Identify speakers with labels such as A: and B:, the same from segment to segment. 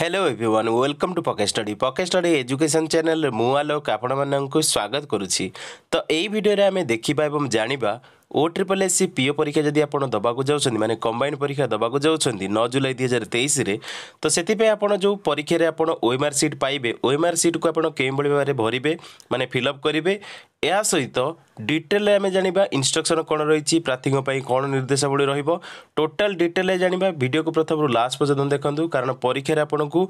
A: hello everyone welcome to পকে study পকে study education channel মু আলোক আপনার স্বাগত করুছি তো এই ভিডিওরে আমি দেখিবা এবং জাঁয়া O triple S C P O ପରୀକ୍ଷା ଯଦି ଆପଣ ଦେବାକୁ ଯାଉଛନ୍ତି ମାନେ କମ୍ବାଇନ୍ ପରୀକ୍ଷା ଦେବାକୁ ଯାଉଛନ୍ତି ନଅ ଜୁଲାଇ ଦୁଇ ହଜାର ତେଇଶରେ ତ ସେଥିପାଇଁ ଆପଣ ଯେଉଁ ପରୀକ୍ଷାରେ ଆପଣ ଓଏମ୍ଆର୍ ସିଟ୍ ପାଇବେ ଓଏମ୍ଆର୍ ସିଟ୍କୁ ଆପଣ କେଉଁଭଳି ଭାବରେ ଭରିବେ ମାନେ ଫିଲ୍ଅପ୍ କରିବେ ଏହା ସହିତ ଡିଟେଲରେ ଆମେ ଜାଣିବା ଇନଷ୍ଟ୍ରକ୍ସନ୍ କ'ଣ ରହିଛି ପ୍ରାର୍ଥୀଙ୍କ ପାଇଁ କ'ଣ ନିର୍ଦ୍ଦେଶାବଳୀ ରହିବ ଟୋଟାଲ୍ ଡିଟେଲରେ ଜାଣିବା ଭିଡ଼ିଓକୁ ପ୍ରଥମରୁ ଲାଷ୍ଟ ପର୍ଯ୍ୟନ୍ତ ଦେଖନ୍ତୁ କାରଣ ପରୀକ୍ଷାରେ ଆପଣଙ୍କୁ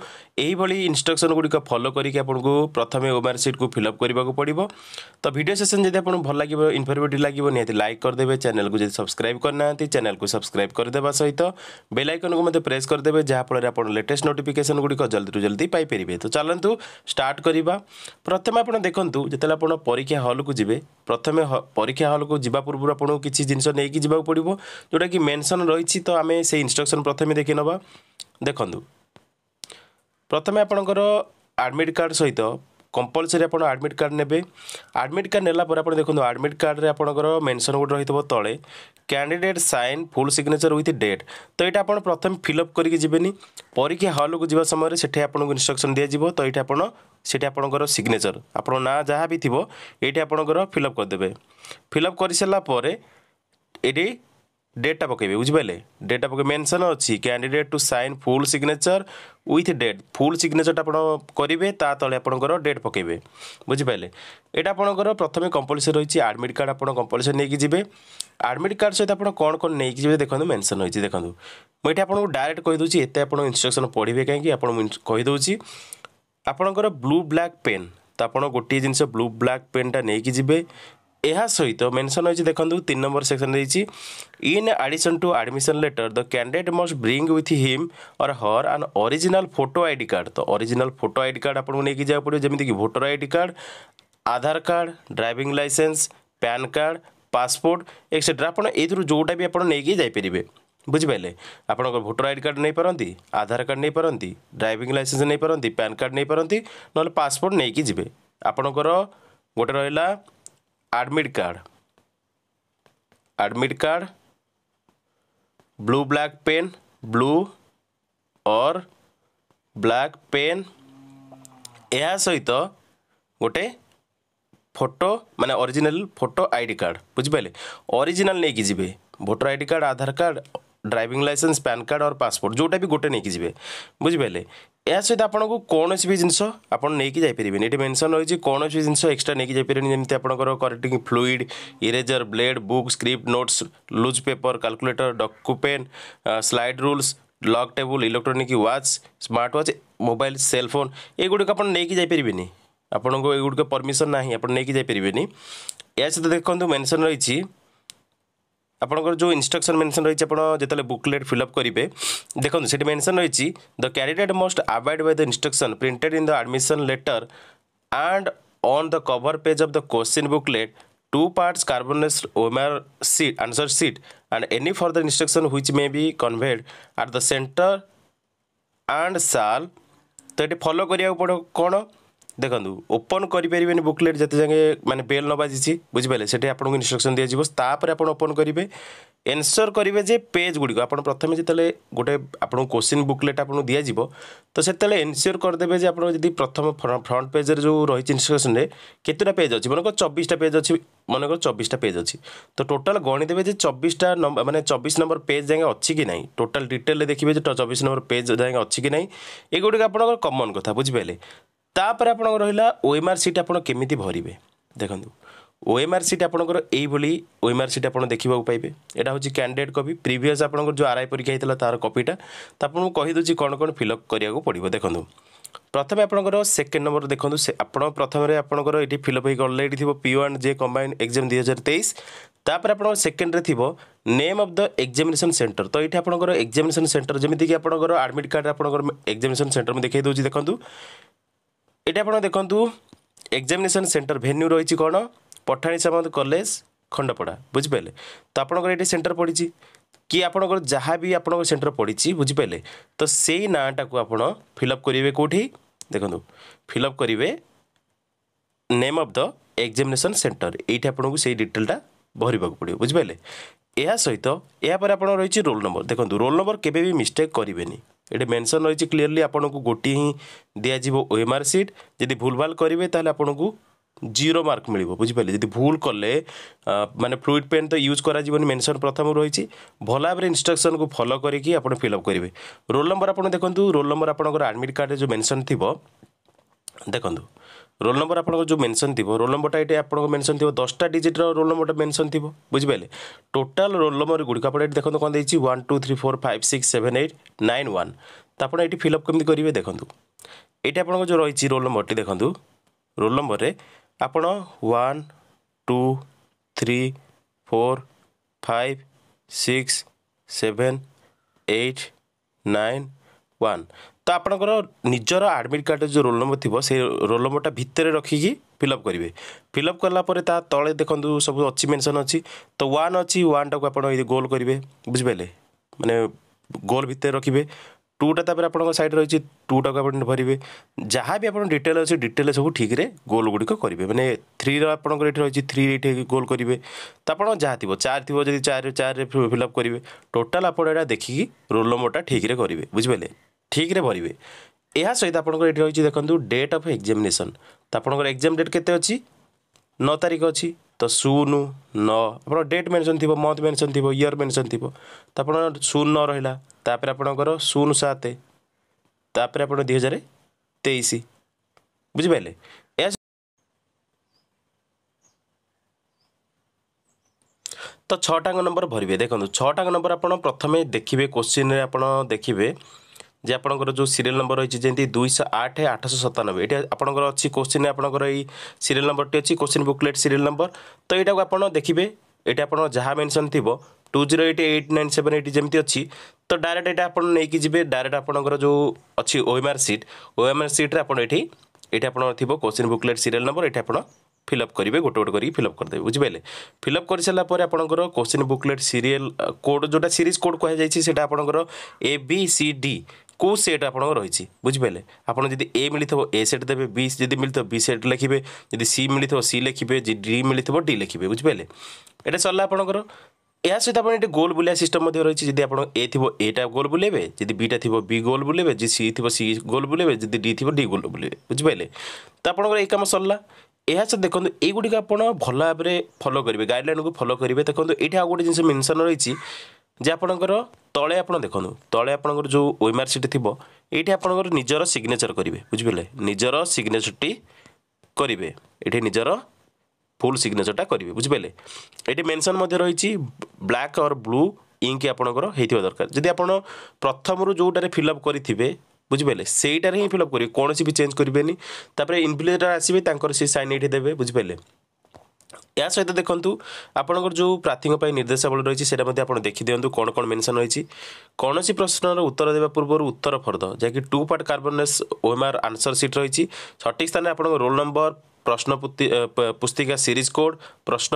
A: ଏହିଭଳି ଇନଷ୍ଟ୍ରକ୍ସନ୍ ଗୁଡ଼ିକ ଫଲୋ କରିକି ଆପଣଙ୍କୁ ପ୍ରଥମେ ଓଏମ୍ଆର୍ ସିଟ୍କୁ ଫିଲ୍ଅପ୍ କରିବାକୁ ପଡ଼ିବ ତ ଭିଡ଼ିଓ ସେସନ୍ ଯଦି ଆପଣଙ୍କୁ ଭଲ ଲାଗିବ ଇନଫର୍ମେଟିଭ୍ ଲାଗିବ ନିହାତି ଲାଇକ୍ କରିଦେବେ ଚ୍ୟାନେଲକୁ ଯଦି ସବସ୍କ୍ରାଇବ୍ କରିନାହାନ୍ତି ଚ୍ୟାନେଲକୁ ସବସ୍କ୍ରାଇବ୍ କରିଦେବା ସହିତ ବେଲ୍ ଆଇକନ୍କୁ ମଧ୍ୟ ପ୍ରେସ୍ କରିଦେବେ ଯାହାଫଳରେ ଆପଣ ଲେଟେଷ୍ଟ ନୋଟିଫିକେସନ୍ ଗୁଡ଼ିକ ଜଲ୍ଦିରୁ ଜଲ୍ଦି ପାଇପାରିବେ ତ ଚାଲନ୍ତୁ ଷ୍ଟାର୍ଟ କରିବା ପ୍ରଥମେ ଆପଣ ଦେଖନ୍ତୁ ଯେତେବେଳେ ଆପଣ ପରୀକ୍ଷା ହଲ୍କୁ ଯିବେ ପ୍ରଥମେ ପରୀକ୍ଷା ହଲ୍କୁ ଯିବା ପୂର୍ବରୁ ଆପଣଙ୍କୁ କିଛି ଜିନିଷ ନେଇକି ଯିବାକୁ ପଡ଼ିବ ଯେଉଁଟାକି ମେନ୍ସନ୍ ରହିଛି ତ ଆମେ ସେଇ ଇନଷ୍ଟ୍ରକ୍ସନ୍ ପ୍ରଥମେ ଦେଖିନେବା ଦେଖନ୍ତୁ ପ୍ରଥମେ ଆପଣଙ୍କର ଆଡ଼ମିଟ୍ କାର୍ଡ଼ ସହିତ কম্পলসরি আপনার আডমিট কার্ড নেবে আডমিট কার্ড নেলা পরে আপনার দেখুন আডমিট কার্ডে আপনার মেনশন গোটে রয়েছে তলে candidate sign full signature with date তো এটা আপনার প্রথমে ফিল অপ করি যাবে পরীক্ষা হলকু যা সময় সেটি আপনার ইনস্ট্রকশন দিয়ে তো এটা আপনার সেটি আপনার সিগনেচর আপনার না যা বি থাকবে এইটি আপনার ফিল অপ করেদেবে ফিল অপ করে সারা পরে এটি ডেটটা পকাইবে বুঝিপারে ডেটটা পকাই মেনশন অছি candidate to sign full signature with date full সিগনেচরটা আপনার করবে তা তলে আপনার ডেট পকাইবে বুঝিপারে এটা আপনার প্রথমে কম্পলসরি রয়েছে আডমিট কার্ড আপনার কম্পলসরি নিয়ে যাবে আডমিট কার্ড সহ আপনার কোণ কোণ নিয়ে যাবে দেখুন মেনশন হয়েছে দেখুন ମୁଁ ଏଠି ଆପଣଙ୍କୁ ଡାଇରେକ୍ଟ କହିଦେଉଛି ଏତେ ଆପଣ ଇନଷ୍ଟ୍ରକ୍ସନ୍ ପଢ଼ିବେ କାହିଁକି ଆପଣ କହିଦେଉଛି ଆପଣଙ୍କର ବ୍ଲୁ ବ୍ଲାକ୍ ପେନ୍ ତ ଆପଣ ଗୋଟିଏ ଜିନିଷ ବ୍ଲୁ ବ୍ଲାକ୍ ପେନ୍ଟା ନେଇକି ଯିବେ ଏହା ସହିତ ମେନସନ୍ ହୋଇଛି ଦେଖନ୍ତୁ ତିନି ନମ୍ବର ସେକ୍ସନ୍ ଦେଇଛି in addition to admission letter the candidate must bring with him or her an original photo I D card ତ original photo I D card ଆପଣଙ୍କୁ ନେଇକି ଯିବାକୁ ପଡ଼ିବ ଯେମିତିକି voter I D card Aadhaar card driving licence PAN card passport etcetera ଆପଣ ଏଇଥିରୁ ଯେଉଁଟା ବି ଆପଣ ନେଇକି ଯାଇପାରିବେ ବୁଝିପାରିଲେ ଆପଣଙ୍କ ଭୋଟର ଆଇ ଡି କାର୍ଡ଼ ନେଇପାରନ୍ତି ଆଧାର କାର୍ଡ଼ ନେଇପାରନ୍ତି ଡ୍ରାଇଭିଂ ଲାଇସେନ୍ସ ନେଇପାରନ୍ତି ପ୍ୟାନ୍ କାର୍ଡ଼ ନେଇପାରନ୍ତି ନହେଲେ ପାସପୋର୍ଟ ନେଇକି ଯିବେ ଆପଣଙ୍କର ଗୋଟେ ରହିଲା admit card admit card blue black pen blue और ब्लैक पेन यह सहित तो गोटे फोटो माने ओरिजिनल फोटो आईडी कार्ड बुझे ओरिजिनल नहीं कि जी voter ID card Aadhaar card driving licence PAN card or passport ଯେଉଁଟା ବି ଗୋଟେ ନେଇକି ଯିବେ ବୁଝିପାରିଲେ ଏହା ସହିତ ଆପଣଙ୍କୁ କୌଣସି ବି ଜିନିଷ ଆପଣ ନେଇକି ଯାଇପାରିବେନି ଏଠି ମେନସନ୍ ରହିଛି କୌଣସି ଜିନିଷ ଏକ୍ସଟ୍ରା ନେଇକି ଯାଇପାରିବେନି ଯେମିତି ଆପଣଙ୍କର correcting fluid eraser blade book script notes loose paper calculator ଡକୁପେନ୍ slide rules log table electronic watch smart watch mobile cell phone ଏଗୁଡ଼ିକ ଆପଣ ନେଇକି ଯାଇପାରିବେନି ଆପଣଙ୍କୁ ଏଗୁଡ଼ିକ ପରମିସନ୍ ନାହିଁ ଆପଣ ନେଇକି ଯାଇପାରିବେନି ଏହା ସହିତ ଦେଖନ୍ତୁ ମେନସନ୍ ରହିଛି আপনার যে ইনস্ট্রকশন মেনশন রয়েছে আপনার যেত বুকলেট ফিলঅপ করবে দেখুন সেটি মেনশন রয়েছে the candidate must abide by the instruction printed in the admission letter and on the cover page of the question booklet two parts carbonless O M R sheet answer sheet and any further instruction which may be conveyed at the centre and সাল তো এটি follow করা পড়ে কোণ ଦେଖନ୍ତୁ open କରିପାରିବେନି booklet ଯେତେ ଯାଏଁ ମାନେ ବେଲ୍ ନ ବାଜିଛି ବୁଝିପାରିଲେ ସେଠି ଆପଣଙ୍କୁ ଇନଷ୍ଟ୍ରକ୍ସନ୍ ଦିଆଯିବ ତାପରେ ଆପଣ ଓପନ୍ କରିବେ ଏନ୍ସର୍ କରିବେ ଯେ ପେଜ୍ ଗୁଡ଼ିକ ଆପଣ ପ୍ରଥମେ ଯେତେବେଳେ ଗୋଟେ ଆପଣଙ୍କୁ କୋଶ୍ଚିନ୍ ବୁକ୍ଲେଟ୍ ଆପଣଙ୍କୁ ଦିଆଯିବ ତ ସେତେବେଳେ ଏନ୍ସିଓର୍ କରିଦେବେ ଯେ ଆପଣ ଯଦି ପ୍ରଥମ ଫ୍ରଣ୍ଟ ପେଜ୍ରେ ଯେଉଁ ରହିଛି ଇନଷ୍ଟ୍ରକ୍ସନ୍ରେ କେତେଟା ପେଜ୍ ଅଛି ମନେକର ଚବିଶଟା ପେଜ୍ ଅଛି ମନେକର ଚବିଶଟା ପେଜ୍ ଅଛି ତ ଟୋଟାଲ୍ ଗଣିଦେବେ ଯେ ଚବିଶଟା ମାନେ ଚବିଶ ନମ୍ବର ପେଜ୍ ଯାଏଁ ଅଛି କି ନାହିଁ ଟୋଟାଲ୍ ଡିଟେଲ୍ରେ ଦେଖିବେ ଯେ ଚବିଶ ନମ୍ବର ପେଜ୍ ଯାଏଁ ଅଛି କି ନାହିଁ ଏଗୁଡ଼ିକ ଆପଣଙ୍କର କମନ୍ କଥା ବୁଝିପାରିଲେ ତାପରେ ଆପଣଙ୍କର ରହିଲା ଓ ଏମ୍ ଆର୍ ସିଟ୍ ଆପଣ କେମିତି ଭରିବେ ଦେଖନ୍ତୁ ଓ ଏମ୍ ଆର୍ ସିଟ୍ ଆପଣଙ୍କର ଏଇଭଳି ଓ ଏମ୍ ଆର୍ ସିଟ୍ ଆପଣ ଦେଖିବାକୁ ପାଇବେ ଏଇଟା ହେଉଛି କ୍ୟାଣ୍ଡିଡେଟ୍ କପି ପ୍ରିଭିୟସ୍ ଆପଣଙ୍କର ଯେଉଁ ଆର୍ ଆଇ ପରୀକ୍ଷା ହେଇଥିଲା ତା'ର କପିଟା ତ ଆପଣଙ୍କୁ କହିଦେଉଛି କ'ଣ କ'ଣ ଫିଲଅପ୍ କରିବାକୁ ପଡ଼ିବ ଦେଖନ୍ତୁ ପ୍ରଥମେ ଆପଣଙ୍କର ସେକେଣ୍ଡ ନମ୍ବର ଦେଖନ୍ତୁ ସେ ଆପଣ ପ୍ରଥମରେ ଆପଣଙ୍କର ଏଠି ଫିଲ୍ଅପ୍ ହେଇକି ଅଲରେଡ଼ି ଥିବ P O and J combine exam ଦୁଇ ହଜାର ତେଇଶ ତାପରେ ଆପଣଙ୍କ ସେକେଣ୍ଡରେ ଥିବ name of the examination centre ତ ଏଇଠି ଆପଣଙ୍କର ଏକ୍ଜାମିନେସନ୍ ସେଣ୍ଟର ଯେମିତିକି ଆପଣଙ୍କର ଆଡ଼ମିଟ୍ କାର୍ଡ଼ରେ ଆପଣଙ୍କର ଏକ୍ଜାମିନେସନ୍ ସେଣ୍ଟର ମୁଁ ଦେଖାଇ ଦେଉଛି ଦେଖନ୍ତୁ ଏଇଟା ଆପଣ ଦେଖନ୍ତୁ ଏକ୍ଜାମିନେସନ୍ ସେଣ୍ଟର ଭେନ୍ୟୁ ରହିଛି କ'ଣ ପଠାଣି ସାମନ୍ତ କଲେଜ ଖଣ୍ଡପଡ଼ା ବୁଝିପାରିଲେ ତ ଆପଣଙ୍କର ଏଠି ସେଣ୍ଟର ପଡ଼ିଛି କି ଆପଣଙ୍କର ଯାହା ବି ଆପଣଙ୍କର ସେଣ୍ଟର ପଡ଼ିଛି ବୁଝିପାରିଲେ ତ ସେଇ ନାଁଟାକୁ ଆପଣ ଫିଲଅପ୍ କରିବେ କେଉଁଠି ଦେଖନ୍ତୁ ଫିଲଅପ୍ କରିବେ name of the examination centre ଏଇଠି ଆପଣଙ୍କୁ ସେଇ ଡିଟେଲଟା ଭରିବାକୁ ପଡ଼ିବ ବୁଝିପାରିଲେ ଏହା ସହିତ ଏହାପରେ ଆପଣ ରହିଛି ରୋଲ୍ ନମ୍ବର ଦେଖନ୍ତୁ ରୋଲ୍ ନମ୍ବର କେବେ ବି ମିଷ୍ଟେକ୍ କରିବେନି ଏଠି ମେନସନ୍ ରହିଛି କ୍ଲିଅରଲି ଆପଣଙ୍କୁ ଗୋଟିଏ ହିଁ ଦିଆଯିବ ଓଏମ୍ଆର୍ ସିଟ୍ ଯଦି ଭୁଲଭାଲ କରିବେ ତାହେଲେ ଆପଣଙ୍କୁ ଜିରୋ ମାର୍କ ମିଳିବ ବୁଝିପାରିଲେ ଯଦି ଭୁଲ କଲେ ମାନେ ଫ୍ଲୁଇଡ଼ ପେନ୍ ତ ୟୁଜ୍ କରାଯିବନି ମେନସନ୍ ପ୍ରଥମ ରହିଛି ଭଲ ଭାବରେ ଇନଷ୍ଟ୍ରକ୍ସନ୍କୁ ଫଲୋ କରିକି ଆପଣ ଫିଲ୍ଅପ୍ କରିବେ ରୋଲ୍ ନମ୍ବର ଆପଣ ଦେଖନ୍ତୁ ରୋଲ୍ ନମ୍ବର ଆପଣଙ୍କର ଆଡ଼ମିଟ୍ କାର୍ଡ଼ରେ ଯେଉଁ ମେନସନ୍ ଥିବ ଦେଖନ୍ତୁ রোল নম্বর আপনার যে মেনশন থাকবে রোল নম্বরটা এটি আপনার মেনশন থাকবে দশটা ডিজিটর রোল নম্বরটা মেনশন থাকবে বুঝিপারে টোটাল রোল নম্বর গুড়ি আপনার এটি দেখুন কম দিয়েছি one two three four five six seven eight nine one তো আপনার এটি ফিল অপ কমিটি করবে দেখুন এটি আপনার যে রয়েছে রোল নম্বরটি দেখুন রোল নম্বরে আপনার one two three four five six seven eight nine one ତ ଆପଣଙ୍କର ନିଜର ଆଡ଼ମିଟ୍ କାର୍ଡ଼ରେ ଯେଉଁ ରୋଲ୍ ନମ୍ବର ଥିବ ସେଇ ରୋଲ୍ ନମ୍ବରଟା ଭିତରେ ରଖିକି ଫିଲ୍ଅପ୍ କରିବେ ଫିଲ୍ଅପ୍ କଲା ପରେ ତା ତଳେ ଦେଖନ୍ତୁ ସବୁ ଅଛି ମେନସନ୍ ଅଛି ତ ୱାନ୍ ଅଛି ୱାନ୍ଟାକୁ ଆପଣ ଗୋଲ୍ କରିବେ ବୁଝିପାରିଲେ ମାନେ ଗୋଲ୍ ଭିତରେ ରଖିବେ ଟୁଟା ତାପରେ ଆପଣଙ୍କ ସାଇଡ଼୍ ରହିଛି ଟୁଟାକୁ ଆପଣ ଭରିବେ ଯାହା ବି ଆପଣ ଡିଟେଲ୍ ଅଛି ଡିଟେଲ୍ ସବୁ ଠିକ୍ରେ ଗୋଲ୍ ଗୁଡ଼ିକ କରିବେ ମାନେ ଥ୍ରୀର ଆପଣଙ୍କର ଏଠି ରହିଛି ଥ୍ରୀ ଏଠି ଗୋଲ୍ କରିବେ ତ ଆପଣ ଯାହା ଥିବ ଚାରି ଥିବ ଯଦି ଚାରି ଚାରିରେ ଫିଲ୍ଅପ୍ କରିବେ ଟୋଟାଲ୍ ଆପଣ ଏଇଟା ଦେଖିକି ରୋଲ୍ ନମ୍ବରଟା ଠିକ୍ରେ କରିବେ ବୁଝିପାରିଲେ ঠিকরে ভরিবে ଏହା ସହିତ ଆପଣଙ୍କର ଏଠି ରହିଛି ଦେଖନ୍ତୁ ଡେଟ୍ ଅଫ୍ ଏକ୍ଜାମିନେସନ୍ ତ ଆପଣଙ୍କର ଏକ୍ଜାମ୍ ଡେଟ୍ କେତେ ଅଛି ନଅ ତାରିଖ ଅଛି ତ ଶୂନ ନଅ ଆପଣଙ୍କର ଡେଟ୍ ମେନ୍ସନ୍ ଥିବ ମନ୍ଥ ମେନ୍ସନ୍ ଥିବ ଇୟର୍ ମେନ୍ସନ୍ ଥିବ ତ ଆପଣ ଶୂନ ନଅ ରହିଲା ତାପରେ ଆପଣଙ୍କର ଶୂନ ସାତ ତାପରେ ଆପଣ ଦୁଇ ହଜାର ତେଇଶ ବୁଝିପାରିଲେ ଏହା ତ ଛଅଟାଙ୍କ ନମ୍ବର ଭରିବେ ଦେଖନ୍ତୁ ଛଅଟାଙ୍କ ନମ୍ବର ଆପଣ ପ୍ରଥମେ ଦେଖିବେ କୋଶ୍ଚିନ୍ରେ ଆପଣ ଦେଖିବେ যে আপনার যে সিরিয়াল নম্বর রয়েছে যেমনি দুইশ আট আঠশ সতানবে এটা আপনার অনেক কোশ্চিন আপনার এই সিরিয়াল নম্বরটি অনেক কোশ্চিন বুকলেট সিরিয়াল নম্বর তো এইটাকে আপনার দেখবে এটা আপনার যা মেনশন থাকবে two zero eight eight nine seven eight যেমি অছি তো ডাইরেক্ট এটা আপনার নেইকি যাবে ডাইরেক্ট আপনার যে অছি ওএমআর সিট ওএমআর সিট্রে আপনার এটি এটা আপনার থাকবে কোশ্চিন বুকলেট সিরিয়াল নম্বর এটা আপনার ফিলঅপ করবে গোটে গোটে করি ফিলঅপ করে দেবে বুঝিপারে ফিলঅপ করে সারা পরে আপনার কোশ্চিন বুকলেট সিরিয়াল কোড যেটা সিরিজ কোড কুহযাই সেটা আপনার এ বি সি ডি কেউ সেট আপনার রয়েছে বুঝিপারে আপনার যদি এ মিলিথব এ সেট দেবে বি যদি মিলিথব বি সেট লিখবে যদি সি মিলিথব সি লিখবে ଡି ମିଳିଥିବ ଡି ଲେଖିବେ ବୁଝିପାରିଲେ ଏଇଟା ସରିଲା ଆପଣଙ୍କର ଏହା ସହିତ ଆପଣ ଏଠି ଗୋଲ୍ ବୁଲିବା ସିଷ୍ଟମ୍ ମଧ୍ୟ ରହିଛି ଯଦି ଆପଣ ଏ ଥିବ ଏଟା ଗୋଲ୍ ବୁଲେଇବେ ଯଦି ବିଟା ଥିବ ବି ଗୋଲ୍ ବୁଲେଇବେ ଯଦି ସି ଥିବ ସି ଗୋଲ୍ ବୁଲେଇବେ ଯଦି ଡି ଥିବ ଡି ଗୋଲ୍ ବୁଲେଇବେ ବୁଝିପାରିଲେ ତ ଆପଣଙ୍କର ଏଇ କାମ ସରିଲା ଏହା ସହିତ ଦେଖନ୍ତୁ ଏଇଗୁଡ଼ିକ ଆପଣ ଭଲ ଭାବରେ ଫଲୋ କରିବେ ଗାଇଡ଼ଲାଇନ୍କୁ ଫଲୋ କରିବେ ଦେଖନ୍ତୁ ଏଇଠି ଆଉ ଗୋଟେ ଜିନିଷ ମେନ୍ସନ୍ ରହିଛି যে আপনার তলে আপনার দেখুন তলে আপনার যে ওয়েমার্কসিট থাকবে এইটি আপনার নিজের সিগনেচর করবে বুঝিপারে নিজের সিগনেচরটি করবে এটি নিজের ফুল সিগনেচরটা করবে বুঝিপারে এটি মেনশন রয়েছে ব্ল্যাক অর ব্লু ইঙ্ক আপনার হয়ে দরকার যদি আপনার প্রথমর যেটার ফিল আপ করে বুঝিপারে সেইটার ହିଁ ফিল আপ করবে কোণী বি চেঞ্জ করবে তাপরে ইনফ্লুয়েটার আসবে তাঁর সেই সাইন এটি দেবে বুঝিপারে ଏହା ସହିତ ଦେଖନ୍ତୁ ଆପଣଙ୍କର ଯେଉଁ ପ୍ରାର୍ଥୀଙ୍କ ପାଇଁ ନିର୍ଦ୍ଦେଶାବଳୀ ରହିଛି ସେଇଟା ମଧ୍ୟ ଆପଣ ଦେଖିଦିଅନ୍ତୁ କ'ଣ କ'ଣ ମେନ୍ସନ୍ ରହିଛି କୌଣସି ପ୍ରଶ୍ନର ଉତ୍ତର ଦେବା ପୂର୍ବରୁ ଉତ୍ତର ଫର୍ଦ୍ଦ ଯାହାକି two part carbonless O M R answer sheet ରହିଛି ସଠିକ୍ ସ୍ଥାନରେ ଆପଣଙ୍କ ରୋଲ୍ ନମ୍ବର ପୁସ୍ତିକା ସିରିଜ୍ সিরিজ ପ୍ରଶ୍ନ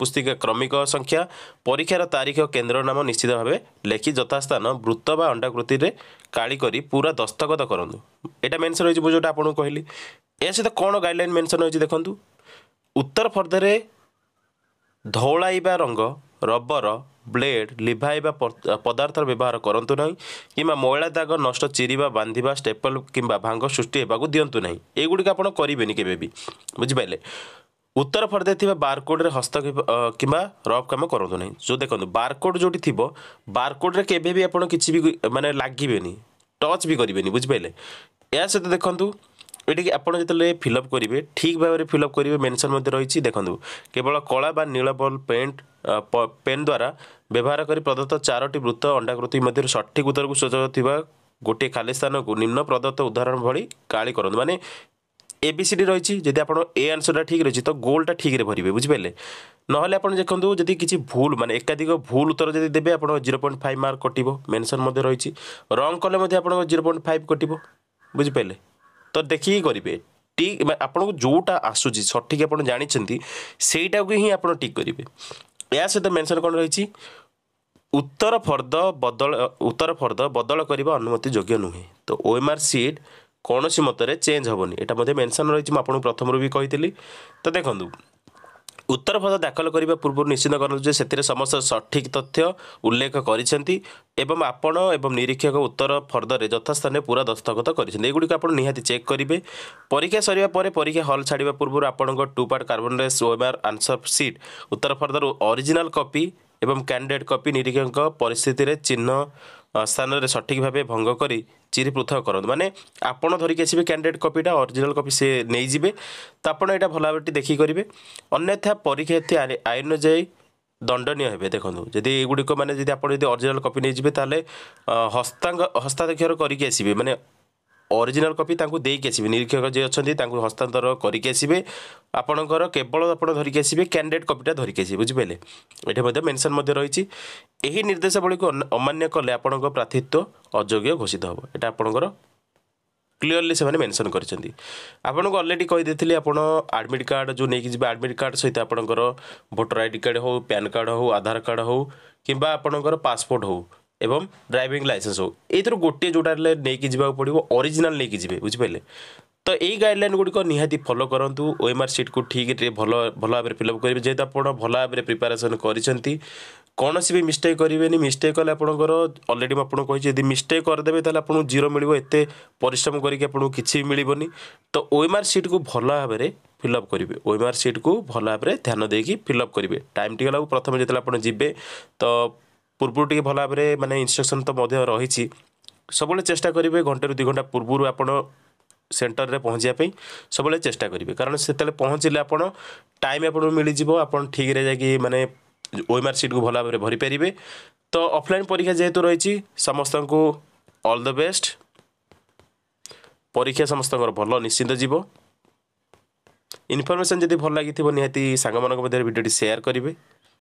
A: ପୁସ୍ତିକା କ୍ରମିକ ସଂଖ୍ୟା ପରୀକ୍ଷାର ତାରିଖ তারিখ ନାମ ନିଶ୍ଚିତ ଭାବେ ଲେଖି ଯଥାସ୍ଥାନ ବୃତ୍ତ ବା ଅଣ୍ଡାକୃତିରେ অণ্ডাকৃতিরে କରି ପୁରା ଦସ୍ତଖତ କରନ୍ତୁ ଏଇଟା ମେନ୍ସନ୍ ରହିଛି ମୁଁ ଯେଉଁଟା ଆପଣଙ୍କୁ କହିଲି ଏହା ସହିତ କଣ গাইডলাইন ମେନ୍ସନ୍ রয়েছে ଦେଖନ୍ତୁ ଉତ୍ତର ଫର୍ଦ୍ଧରେ ଧଉଳାଇବା ରଙ୍ଗ ରବର ବ୍ଲେଡ୍ ଲିଭାଇବା ପଦାର୍ଥର ବ୍ୟବହାର କରନ୍ତୁ ନାହିଁ କିମ୍ବା ମଇଳା ଦାଗ ନଷ୍ଟ ଚିରିବା ବାନ୍ଧିବା ଷ୍ଟେପଲ୍ କିମ୍ବା ଭାଙ୍ଗ ସୃଷ୍ଟି ହେବାକୁ ଦିଅନ୍ତୁ ନାହିଁ ଏଗୁଡ଼ିକ ଆପଣ କରିବେନି କେବେ ବି ବୁଝିପାରିଲେ ଉତ୍ତର ଫର୍ଦ୍ଦରେ ଥିବା ବାରକୋଡ଼ରେ ହସ୍ତକ୍ଷେପ କିମ୍ବା ରଫ୍ କାମ କରନ୍ତୁ ନାହିଁ ଯେଉଁ ଦେଖନ୍ତୁ ବାରକୋଡ଼ ଯେଉଁଠି ଥିବ ବାରକୋଡ଼ରେ କେବେ ବି ଆପଣ କିଛି ବି ମାନେ ଲାଗିବେନି ଟଚ୍ ବି କରିବେନି ବୁଝିପାରିଲେ ଏହା ସହିତ ଦେଖନ୍ତୁ এটিকে আপনার যেতে ফিল আপ করবে ঠিক ভাবে ফিল আপ করবে মেনশন মধ্যে রয়েছে দেখুন কেবল কলা বা নীল বল পেন্ট পেন দ্বারা ব্যবহার করে প্রদত্ত চারটি বৃত্ত অন্ডাকৃতি মধ্যে সঠিক উত্তরକୁ সোজাউଥିବା ଗୋଟିଏ ଖାଲି ସ୍ଥାନକୁ ନିମ୍ନ ପ୍ରଦତ୍ତ ଉଦାହରଣ ଭଳି କାଳି କରନ୍ତୁ ମାନେ এবিসিডি রয়েছে যদি আপনার এ আনসরটা ঠিক রয়েছে তো গোলটা ঠিকরে ভরবে বুঝিপারে নহলে আপনার দেখুন যদি কিছু ভুল মানে একাধিক ভুল উত্তর যদি দেবে আপনার জিরো পয়েন্ট ফাইভ মার্ক কটব মেনশন মধ্যে রয়েছে রং কলে আপনার জিরো পয়েন্ট ফাইভ কটব বুঝিপারে ତ ଦେଖିକି କରିବେ ଟିକ୍ ଆପଣଙ୍କୁ ଯେଉଁଟା ଆସୁଛି ସଠିକ୍ ଆପଣ ଜାଣିଛନ୍ତି ସେଇଟାକୁ ହିଁ ଆପଣ ଟିକ୍ କରିବେ ଏହା ସହିତ ମେନ୍ସନ୍ କ'ଣ ରହିଛି ଉତ୍ତର ଫର୍ଦ୍ଦ ବଦଳ ଉତ୍ତର ଫର୍ଦ୍ଦ ବଦଳ କରିବା ଅନୁମତି ଯୋଗ୍ୟ ନୁହେଁ ତ ଓଏମ୍ଆର୍ ସିଟ୍ କୌଣସି ମତରେ ଚେଞ୍ଜ ହେବନି ଏଇଟା ମଧ୍ୟ ମେନ୍ସନ୍ ରହିଛି ମୁଁ ଆପଣଙ୍କୁ ପ୍ରଥମରୁ ବି କହିଥିଲି ତ ଦେଖନ୍ତୁ ଉତ୍ତରପଦ ଦାଖଲ କରିବା ପୂର୍ବରୁ ନିଶ୍ଚିତ କରନ୍ତୁ ଯେ ସେଥିରେ ସମସ୍ତ ସଠିକ୍ ତଥ୍ୟ ଉଲ୍ଲେଖ କରିଛନ୍ତି ଏବଂ ଆପଣ ଏବଂ ନିରୀକ୍ଷକ ଉତ୍ତର ଫର୍ଦ୍ଦରେ ଯଥାସ୍ଥାନରେ ପୁରା ଦସ୍ତଖତ କରିଛନ୍ତି ଏଗୁଡ଼ିକ ଆପଣ ନିହାତି ଚେକ୍ କରିବେ ପରୀକ୍ଷା ସରିବା ପରେ ପରୀକ୍ଷା ହଲ୍ ଛାଡ଼ିବା ପୂର୍ବରୁ ଆପଣଙ୍କ two part carbonless O M R answer sheet ଉତ୍ତର ଫର୍ଦ୍ଦର ଅରିଜିନାଲ୍ କପି ଏବଂ କ୍ୟାଣ୍ଡିଡେଟ୍ କପି ନିରୀକ୍ଷକଙ୍କ ପରିସ୍ଥିତିରେ ଚିହ୍ନ ସ୍ଥାନରେ ସଠିକ୍ ଭାବେ ଭଙ୍ଗ କରି ଚିରି ପୃଥକ କରନ୍ତୁ ମାନେ ଆପଣ ଧରିକି ଆସିବେ କ୍ୟାଣ୍ଡିଡେଟ୍ କପିଟା ଅରିଜିନାଲ୍ କପି ସେ ନେଇଯିବେ ତ ଆପଣ ଏଇଟା ଭଲ ଭାବରେ ଦେଖିକି କରିବେ ଅନ୍ୟଥା ପରୀକ୍ଷାର୍ଥୀ ଆଇନ ଅନୁଯାୟୀ ଦଣ୍ଡନୀୟ ହେବେ ଦେଖନ୍ତୁ ଯଦି ଏଗୁଡ଼ିକ ମାନେ ଯଦି ଆପଣ ଯଦି ଅରିଜିନାଲ୍ କପି ନେଇଯିବେ ତାହେଲେ ହସ୍ତାଙ୍ଗ ହସ୍ତାକ୍ଷର କରିକି ଆସିବେ ମାନେ অরিজিনাল কপি ତାଙ୍କୁ ଦେଇକି ଆସିବେ ନିରୀକ୍ଷକ ଯିଏ ଅଛନ୍ତି ତାଙ୍କୁ ହସ୍ତାନ୍ତର କରିକି ଆସିବେ ଆପଣଙ୍କର କେବଳ ଆପଣ ଧରିକି ଆସିବେ କ୍ୟାଣ୍ଡିଡେଟ୍ କପିଟା ଧରିକି ଆସିବେ ବୁଝିପାରିଲେ ଏଠି ମଧ୍ୟ ମେନସନ୍ ମଧ୍ୟ ରହିଛି ଏହି ନିର୍ଦ୍ଦେଶାବଳୀକୁ ଅମାନ୍ୟ କଲେ ଆପଣଙ୍କ ପ୍ରାର୍ଥୀତ୍ୱ ଅଯୋଗ୍ୟ ଘୋଷିତ ହେବ ଏଇଟା ଆପଣଙ୍କର କ୍ଲିଅରଲି ସେମାନେ ମେନସନ୍ କରିଛନ୍ତି ଆପଣଙ୍କୁ ଅଲରେଡ଼ି କହିଦେଇଥିଲି ଆପଣ ଆଡ଼ମିଟ୍ କାର୍ଡ଼ ଯେଉଁ ନେଇକି ଯିବେ ଆଡ଼ମିଟ୍ କାର୍ଡ଼ ସହିତ ଆପଣଙ୍କର ଭୋଟର ଆଇ ଡି କାର୍ଡ଼ ହେଉ ପ୍ୟାନ୍ କାର୍ଡ଼ ହେଉ ଆଧାର କାର୍ଡ଼ ହେଉ କିମ୍ବା ଆପଣଙ୍କର ପାସପୋର୍ଟ ହେଉ ଏବଂ ଡ୍ରାଇଭିଂ ଲାଇସେନ୍ସ ହଉ ଏଇଥିରୁ ଗୋଟିଏ ଯେଉଁଟା ହେଲେ ନେଇକି ଯିବାକୁ ପଡ଼ିବ ଅରିଜିନାଲ୍ ନେଇକି ଯିବେ ବୁଝିପାରିଲେ ତ ଏଇ ଗାଇଡ଼ଲାଇନ୍ ଗୁଡ଼ିକ ନିହାତି ଫଲୋ କରନ୍ତୁ ଓ ଏମ୍ ଆର୍ ସିଟ୍କୁ ଠିକ୍ ଟିକେ ଭଲ ଭଲ ଭାବରେ ଫିଲ୍ଅପ୍ କରିବେ ଯେହେତୁ ଆପଣ ଭଲ ଭାବରେ ପ୍ରିପାରେସନ୍ କରିଛନ୍ତି କୌଣସି ବି ମିଷ୍ଟେକ୍ କରିବେନି ମିଷ୍ଟେକ୍ କଲେ ଆପଣଙ୍କର ଅଲରେଡ଼ି ମୁଁ ଆପଣଙ୍କୁ କହିଛି ଯଦି ମିଷ୍ଟେକ୍ କରିଦେବେ ତାହେଲେ ଆପଣଙ୍କୁ ଜିରୋ ମିଳିବ ଏତେ ପରିଶ୍ରମ କରିକି ଆପଣଙ୍କୁ କିଛି ବି ମିଳିବନି ତ ଓ ଏମ୍ ଆର୍ ସିଟ୍କୁ ଭଲ ଭାବରେ ଫିଲ୍ଅପ୍ କରିବେ ଓ ଏମ୍ ଆର୍ ସିଟ୍କୁ ଭଲ ଭାବରେ ଧ୍ୟାନ ଦେଇକି ଫିଲ୍ଅପ୍ କରିବେ ଟାଇମ୍ ଟିକେ ଲାଗୁ ପ୍ରଥମେ ଯେତେବେଳେ ଆପଣ ଯିବେ ତ ପୂର୍ବରୁ ଟିକେ ଭଲ ଭାବରେ ମାନେ ଇନଷ୍ଟ୍ରକ୍ସନ୍ ତ ମଧ୍ୟ ରହିଛି ସବୁବେଳେ ଚେଷ୍ଟା କରିବେ ଘଣ୍ଟେରୁ ଦୁଇ ଘଣ୍ଟା ପୂର୍ବରୁ ଆପଣ ସେଣ୍ଟରରେ ପହଞ୍ଚିବା ପାଇଁ ସବୁବେଳେ ଚେଷ୍ଟା କରିବେ କାରଣ ସେତେବେଳେ ପହଞ୍ଚିଲେ ଆପଣ ଟାଇମ୍ ଆପଣଙ୍କୁ ମିଳିଯିବ ଆପଣ ଠିକ୍ରେ ଯାଇକି ମାନେ ଓଏମ୍ଆର୍ ସିଟ୍କୁ ଭଲ ଭାବରେ ଭରିପାରିବେ ତ ଅଫଲାଇନ୍ ପରୀକ୍ଷା ଯେହେତୁ ରହିଛି ସମସ୍ତଙ୍କୁ ଅଲ୍ ଦ ବେଷ୍ଟ ପରୀକ୍ଷା ସମସ୍ତଙ୍କର ଭଲ ନିଶ୍ଚିନ୍ତ ଯିବ ଇନଫର୍ମେସନ୍ ଯଦି ଭଲ ଲାଗିଥିବ ନିହାତି ସାଙ୍ଗମାନଙ୍କ ମଧ୍ୟରେ ଭିଡ଼ିଓଟି ସେୟାର କରିବେ